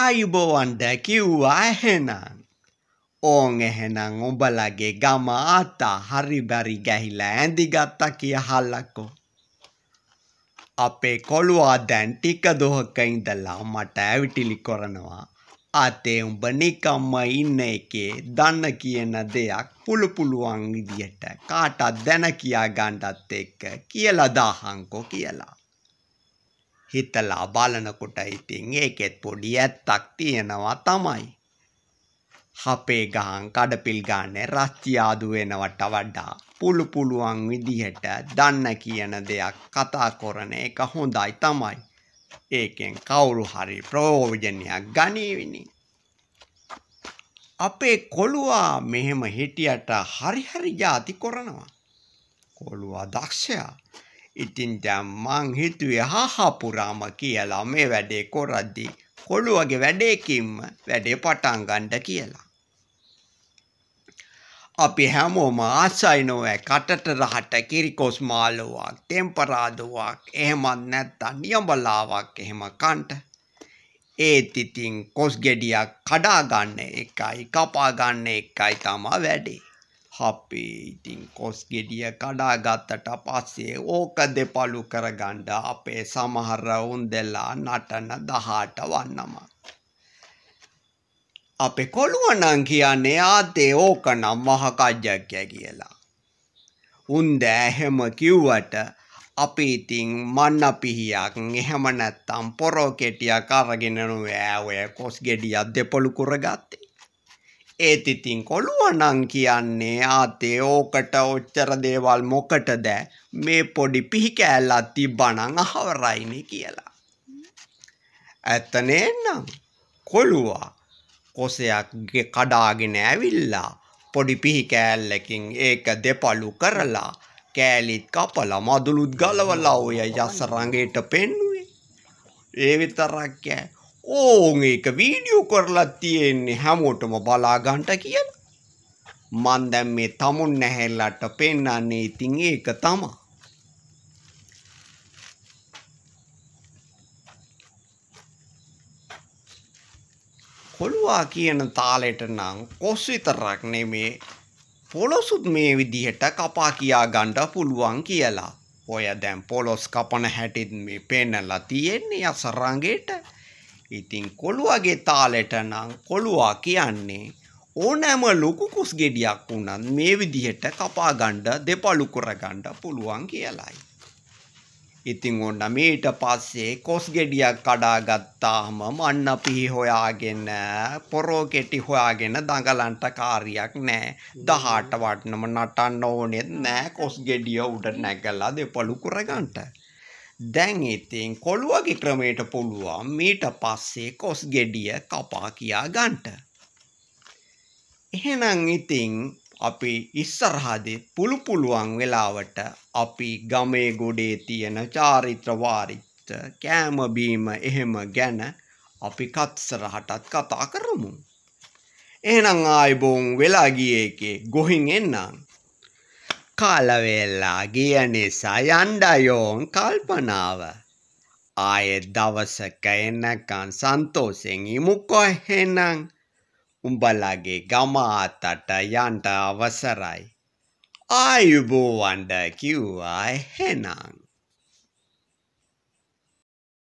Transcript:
ආයුබෝවන්ට කිව්වා ඇහෙනං. ඕන් එහෙනං උඹලගේ ගම ආතා හරිබැරි ගැහිලා ඇඳිගත්තා කිය හල්ලක්කෝ. අපේ කොළුවා දැන් ටික දොහක ඉඳලා මට ඇවිටිලි කරනවා. අතේ උඹ නිකම්ම ඉන්න එකේ දන්න කියන දෙයක් පුළු පුළුවන් විදියට කාටත් දැන කියා ගණ්ඩත් එක්ක කියලා දාහන්කෝ කියලා. හිතලා බලනකොට ඉතින් ඒකෙත් පොඩි ඇත්තක් තියෙනවා තමයි. හපේ ගහන් කඩපිල් ගානේ රස්තියාදු වෙනවට වඩා පුළු පුළුවන් විදිහට දන්න කියන දෙයක් කතා කරන එක හොඳයි තමයි. ඒකෙන් කවුරු හරි ප්‍රයෝජනයක් ගනීවිනි. අපේ කොළුවා මෙහෙම හිටියට හරි හරි ಜಾති කරනවා. කොළුවා දක්ෂයා. ඉතින් දැන් මං හිතුවේ හහපුරාම කියලා මේ වැඩේ කරද්දී කොළුවගේ වැඩේකින්ම වැඩේ පටන් ගන්න කියලා. අපි හැමෝම ආසයි නොවැ කටට රහට කිරිකොස් මාළුවක් ටෙම්පරාදුවක් එහෙමත් නැත්තම් නියඹලාවක් එහෙම කන්ට ඒත් ඉතින් කොස් ගෙඩියක් කඩා ගන්න එකයි කපා ගන්න එකයි තමයි වැඩේ. අපේ ඉතින් කොස් ගෙඩිය කඩාගත්තට පස්සේ ඕක දෙපළු කරගන්න අපේ සමහර උන්දෙලා නටන 18 වන්නම අපේ කොළුවනම් කියන්නේ ආතේ ඕක නම් වහකජ්ජක් කියලා උන්ද එහෙම කිව්වට අපි ඉතින් මන්න පිහියක් එහෙම නැත්තම් පොරෝ කෙටියක් අරගෙන නෝ ඈ ඔය කොස් ගෙඩියක් දෙපළු කරගත්තේ ඒත් ඉතින් කොළුවනං කියන්නේ ආතේ ඕකට ඔච්චර දේවල් මොකටද මේ පොඩි පිහි කෑල්ලක් තිබ්බනම් අහවරයිනේ කියලා. ඇත්ත නේනම් කොළුවා කොසයක් කඩාගෙන ඇවිල්ලා පොඩි පිහි කෑල්ලකින් ඒක දෙපළු කරලා කෑලිත් කපලා මදුලුත් ගලවලා ඔය යස රංගේට පෙන්නුවේ. ඒ විතරක් ඕන් ඒක වීඩියෝ කරලා තියෙන්නේ හැමෝටම බලාගන්ට කියලා. මන් දැන් මේ තමුන් නැහැල්ලට පෙන්වන්නේ ඉතින් ඒක තමයි. කොළුවා කියන තාලෙට නම් කොස් විතරක් නෙමේ පොලොසුත් මේ විදිහට කපා කියා ගන්න පුළුවන් කියලා. ඔය දැන් පොලොස් කපන හැටිත් මේ පෙන්නලා තියෙන්නේ අසරංගේට. ඉතින් කොළුවගේ තාලෙට නම් කොළුවා කියන්නේ ඕනෑම ලොකු කුස් ගෙඩියක් වුණත් මේ විදිහට කපා ගන්න දෙපළු කර ගන්න පුළුවන් කියලයි. ඉතින් ඕන්න මේට පස්සේ කොස් ගෙඩියක් කඩා ගත්තාම මන්න පිහි හොයාගෙන පොරෝ කෙටි හොයාගෙන දඟලන්ට කාර්යයක් නෑ. 18 වටනම නටන්න ඕනෙත් නෑ කොස් ගෙඩිය උඩ නැගලා දෙපළු කර ගන්නට. දැන් ඉතින් කොළුවගේ ක්‍රමයට පුළුවන් මීට පස්සේ කොස් ගෙඩිය කපා කියා ගන්නට. එහෙනම් ඉතින් අපි ඉස්සරහදී පුළු පුළුවන් වෙලාවට අපි ගමේ ගොඩේ තියෙන චාරිත්‍ර වාරිත්‍ර කෑම බීම එහෙම ගැන අපි කත්සරහටත් කතා කරමු. එහෙනම් ආයිබෝන් වෙලා ගියේ එකේ ගොහින් එන්නම්. කාලවෙල්ලා ගිය නිසා යන්ඩයෝන් කල්පනාව. ආයෙත් දවසක එන්නකන් සන්තෝසෙන් ඉමුකො එහෙනම් උඹලගේ ගම අතට යන්ට අවසරයි. ආයුබෝවන්ඩ කිව්වා එහෙනම්.